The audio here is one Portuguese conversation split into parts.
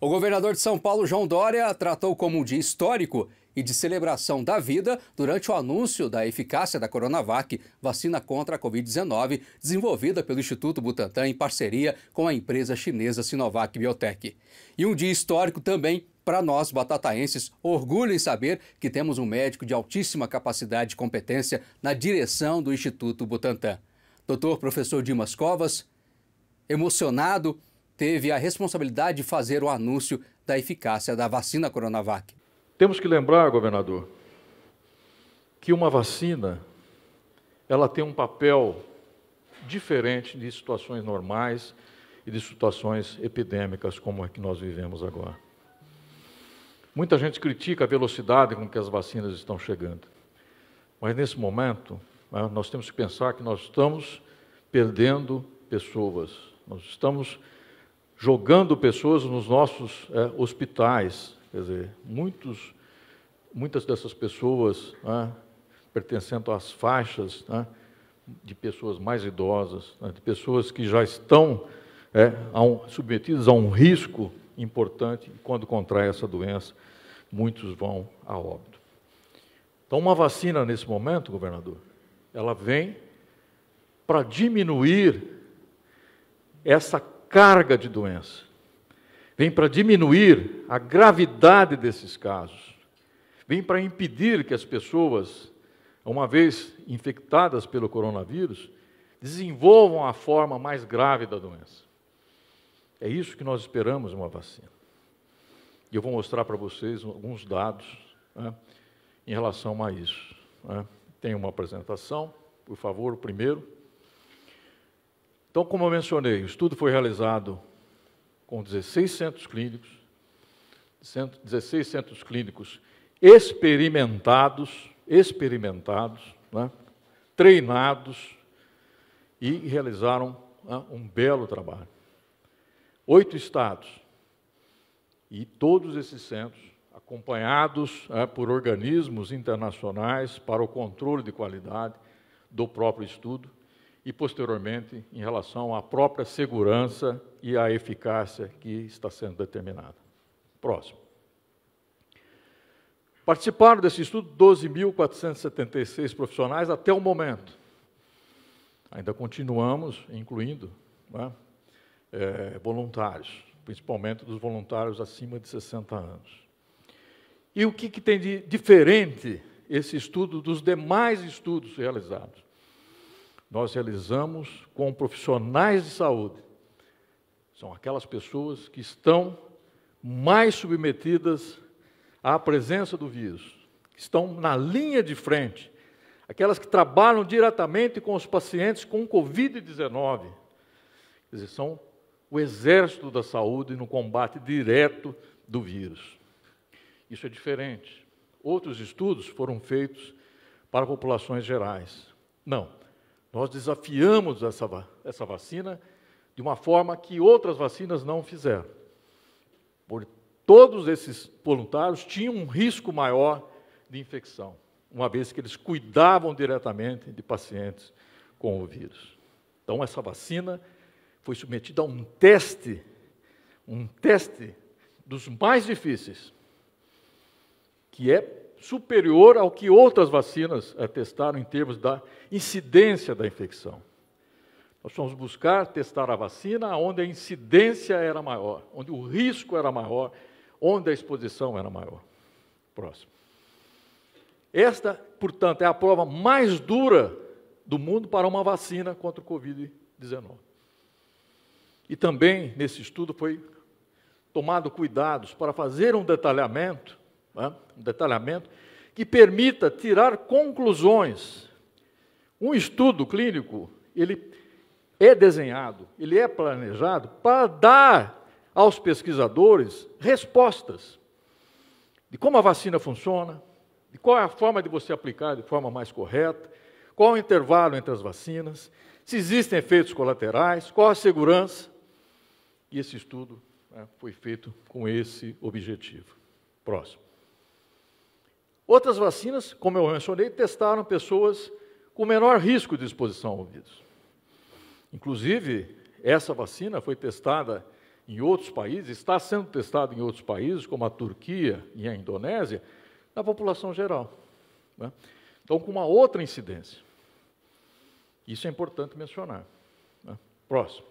O governador de São Paulo, João Dória, tratou como um dia histórico e de celebração da vida durante o anúncio da eficácia da Coronavac, vacina contra a Covid-19, desenvolvida pelo Instituto Butantan em parceria com a empresa chinesa Sinovac Biotech. E um dia histórico também para nós, batataenses, orgulho em saber que temos um médico de altíssima capacidade e competência na direção do Instituto Butantan. Doutor professor Dimas Covas, emocionado teve a responsabilidade de fazer o anúncio da eficácia da vacina Coronavac. Temos que lembrar, governador, que uma vacina ela tem um papel diferente de situações normais e de situações epidêmicas como a que nós vivemos agora. Muita gente critica a velocidade com que as vacinas estão chegando, mas nesse momento né, nós temos que pensar que nós estamos perdendo pessoas, nós estamos jogando pessoas nos nossos é, hospitais. Quer dizer, muitos, muitas dessas pessoas né, pertencendo às faixas né, de pessoas mais idosas, né, de pessoas que já estão é, a um, submetidas a um risco importante e quando contrai essa doença, muitos vão a óbito. Então, uma vacina nesse momento, governador, ela vem para diminuir essa carga de doença, vem para diminuir a gravidade desses casos, vem para impedir que as pessoas, uma vez infectadas pelo coronavírus, desenvolvam a forma mais grave da doença. É isso que nós esperamos uma vacina. E eu vou mostrar para vocês alguns dados né, em relação a isso. Né. Tem uma apresentação, por favor, o primeiro. Então, como eu mencionei, o estudo foi realizado com 16 centros clínicos, 16 centros clínicos experimentados, experimentados, né, treinados e realizaram né, um belo trabalho. Oito estados e todos esses centros acompanhados né, por organismos internacionais para o controle de qualidade do próprio estudo e, posteriormente, em relação à própria segurança e à eficácia que está sendo determinada. Próximo. Participaram desse estudo 12.476 profissionais até o momento. Ainda continuamos incluindo né, é, voluntários, principalmente dos voluntários acima de 60 anos. E o que, que tem de diferente esse estudo dos demais estudos realizados? nós realizamos com profissionais de saúde. São aquelas pessoas que estão mais submetidas à presença do vírus, que estão na linha de frente, aquelas que trabalham diretamente com os pacientes com Covid-19. Quer dizer, são o exército da saúde no combate direto do vírus. Isso é diferente. Outros estudos foram feitos para populações gerais. Não. Nós desafiamos essa, essa vacina de uma forma que outras vacinas não fizeram. Por todos esses voluntários tinham um risco maior de infecção, uma vez que eles cuidavam diretamente de pacientes com o vírus. Então essa vacina foi submetida a um teste, um teste dos mais difíceis, que é superior ao que outras vacinas testaram em termos da incidência da infecção. Nós fomos buscar testar a vacina onde a incidência era maior, onde o risco era maior, onde a exposição era maior. Próximo. Esta, portanto, é a prova mais dura do mundo para uma vacina contra o Covid-19. E também, nesse estudo, foi tomado cuidados para fazer um detalhamento né, um detalhamento, que permita tirar conclusões. Um estudo clínico, ele é desenhado, ele é planejado para dar aos pesquisadores respostas de como a vacina funciona, de qual é a forma de você aplicar de forma mais correta, qual o intervalo entre as vacinas, se existem efeitos colaterais, qual a segurança. E esse estudo né, foi feito com esse objetivo. Próximo. Outras vacinas, como eu mencionei, testaram pessoas com menor risco de exposição ao vírus. Inclusive, essa vacina foi testada em outros países, está sendo testada em outros países, como a Turquia e a Indonésia, na população geral. Né? Então, com uma outra incidência. Isso é importante mencionar. Né? Próximo.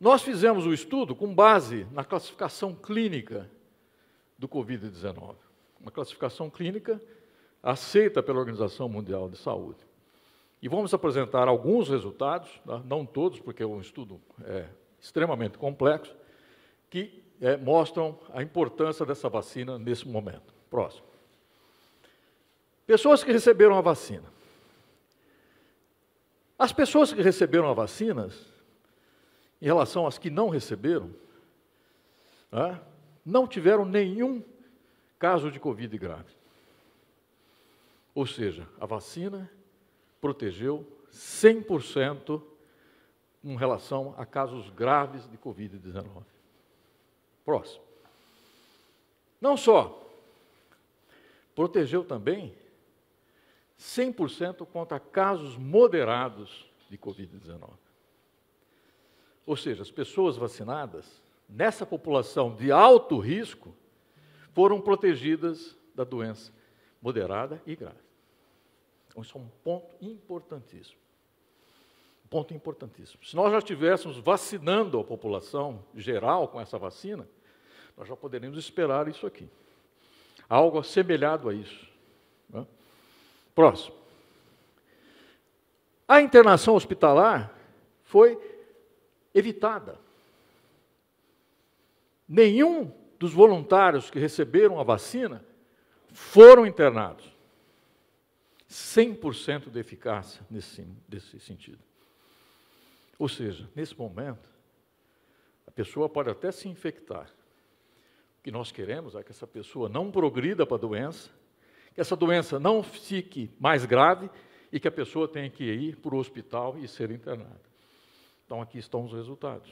Nós fizemos o estudo com base na classificação clínica do Covid-19 uma classificação clínica aceita pela Organização Mundial de Saúde. E vamos apresentar alguns resultados, tá? não todos, porque é um estudo é, extremamente complexo, que é, mostram a importância dessa vacina nesse momento. Próximo. Pessoas que receberam a vacina. As pessoas que receberam a vacina, em relação às que não receberam, né, não tiveram nenhum caso de Covid grave. Ou seja, a vacina protegeu 100% em relação a casos graves de Covid-19. Próximo. Não só, protegeu também 100% contra casos moderados de Covid-19. Ou seja, as pessoas vacinadas, nessa população de alto risco, foram protegidas da doença moderada e grave. Então, isso é um ponto importantíssimo. Um ponto importantíssimo. Se nós já estivéssemos vacinando a população geral com essa vacina, nós já poderíamos esperar isso aqui. Algo assemelhado a isso. Né? Próximo. A internação hospitalar foi evitada. Nenhum dos voluntários que receberam a vacina foram internados. 100% de eficácia nesse, nesse sentido. Ou seja, nesse momento, a pessoa pode até se infectar. O que nós queremos é que essa pessoa não progrida para a doença, que essa doença não fique mais grave e que a pessoa tenha que ir para o hospital e ser internada. Então, aqui estão os resultados.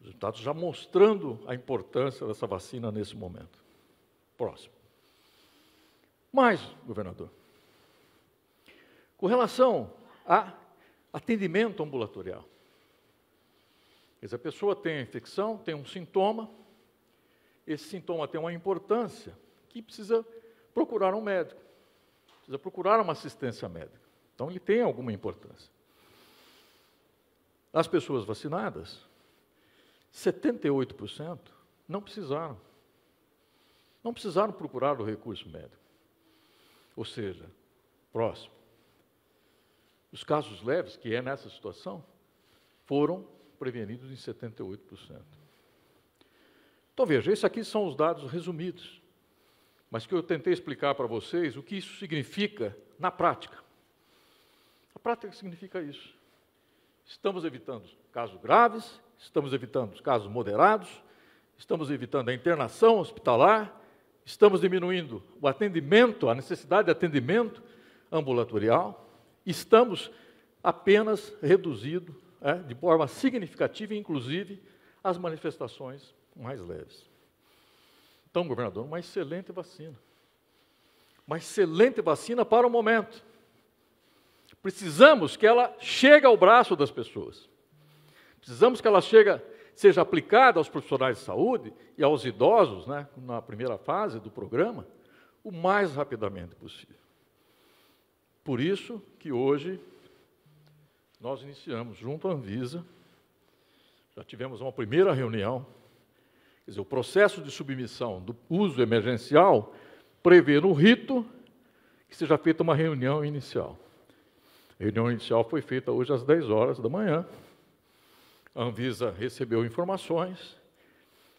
Os resultados já mostrando a importância dessa vacina nesse momento. Próximo. Mais, governador. Com relação a atendimento ambulatorial. Quer dizer, a pessoa tem a infecção, tem um sintoma, esse sintoma tem uma importância que precisa procurar um médico, precisa procurar uma assistência médica. Então, ele tem alguma importância. As pessoas vacinadas 78% não precisaram. Não precisaram procurar o recurso médico. Ou seja, próximo. Os casos leves, que é nessa situação, foram prevenidos em 78%. Então veja, esses aqui são os dados resumidos, mas que eu tentei explicar para vocês o que isso significa na prática. A prática significa isso. Estamos evitando casos graves estamos evitando os casos moderados, estamos evitando a internação hospitalar, estamos diminuindo o atendimento, a necessidade de atendimento ambulatorial, estamos apenas reduzindo é, de forma significativa, inclusive, as manifestações mais leves. Então, governador, uma excelente vacina. Uma excelente vacina para o momento. Precisamos que ela chegue ao braço das pessoas. Precisamos que ela chegue, seja aplicada aos profissionais de saúde e aos idosos, né, na primeira fase do programa, o mais rapidamente possível. Por isso que hoje nós iniciamos junto à Anvisa, já tivemos uma primeira reunião, quer dizer, o processo de submissão do uso emergencial prevê no rito que seja feita uma reunião inicial. A reunião inicial foi feita hoje às 10 horas da manhã, a Anvisa recebeu informações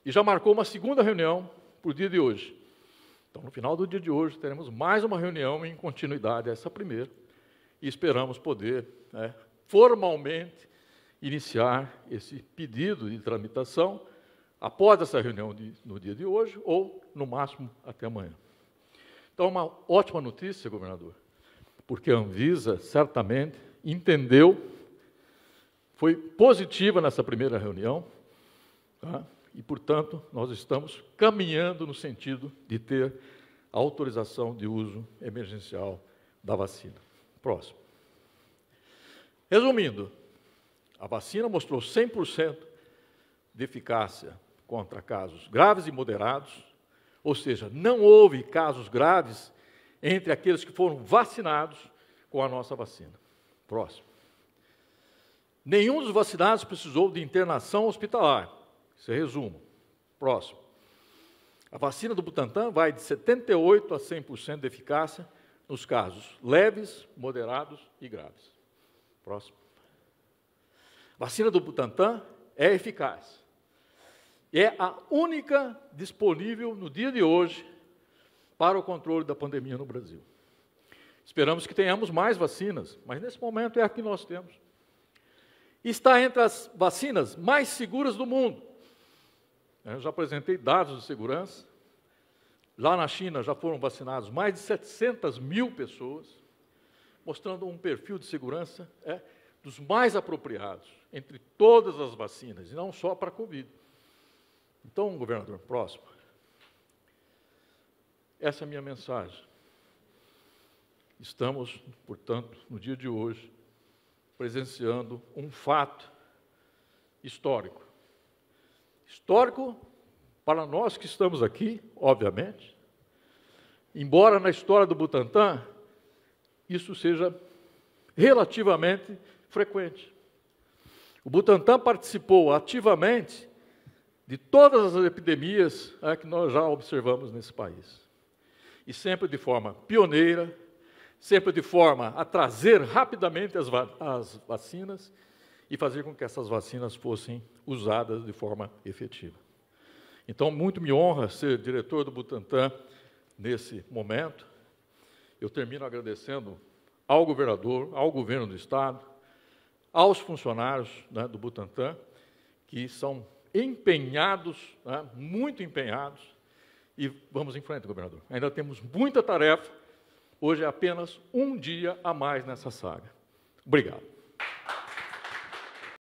e já marcou uma segunda reunião para o dia de hoje. Então, no final do dia de hoje, teremos mais uma reunião em continuidade a essa primeira e esperamos poder né, formalmente iniciar esse pedido de tramitação após essa reunião de, no dia de hoje ou, no máximo, até amanhã. Então, é uma ótima notícia, governador, porque a Anvisa certamente entendeu foi positiva nessa primeira reunião, tá? e, portanto, nós estamos caminhando no sentido de ter autorização de uso emergencial da vacina. Próximo. Resumindo, a vacina mostrou 100% de eficácia contra casos graves e moderados, ou seja, não houve casos graves entre aqueles que foram vacinados com a nossa vacina. Próximo. Nenhum dos vacinados precisou de internação hospitalar. Isso é resumo. Próximo. A vacina do Butantan vai de 78% a 100% de eficácia nos casos leves, moderados e graves. Próximo. A vacina do Butantan é eficaz. É a única disponível no dia de hoje para o controle da pandemia no Brasil. Esperamos que tenhamos mais vacinas, mas nesse momento é a que nós temos está entre as vacinas mais seguras do mundo. Eu já apresentei dados de segurança. Lá na China já foram vacinados mais de 700 mil pessoas, mostrando um perfil de segurança é, dos mais apropriados entre todas as vacinas, e não só para a Covid. Então, governador, próximo. Essa é a minha mensagem. Estamos, portanto, no dia de hoje, presenciando um fato histórico. Histórico para nós que estamos aqui, obviamente, embora na história do Butantã isso seja relativamente frequente. O Butantã participou ativamente de todas as epidemias é, que nós já observamos nesse país. E sempre de forma pioneira, sempre de forma a trazer rapidamente as, va as vacinas e fazer com que essas vacinas fossem usadas de forma efetiva. Então, muito me honra ser diretor do Butantan nesse momento. Eu termino agradecendo ao governador, ao governo do Estado, aos funcionários né, do Butantan, que são empenhados, né, muito empenhados, e vamos em frente, governador. Ainda temos muita tarefa Hoje é apenas um dia a mais nessa saga. Obrigado.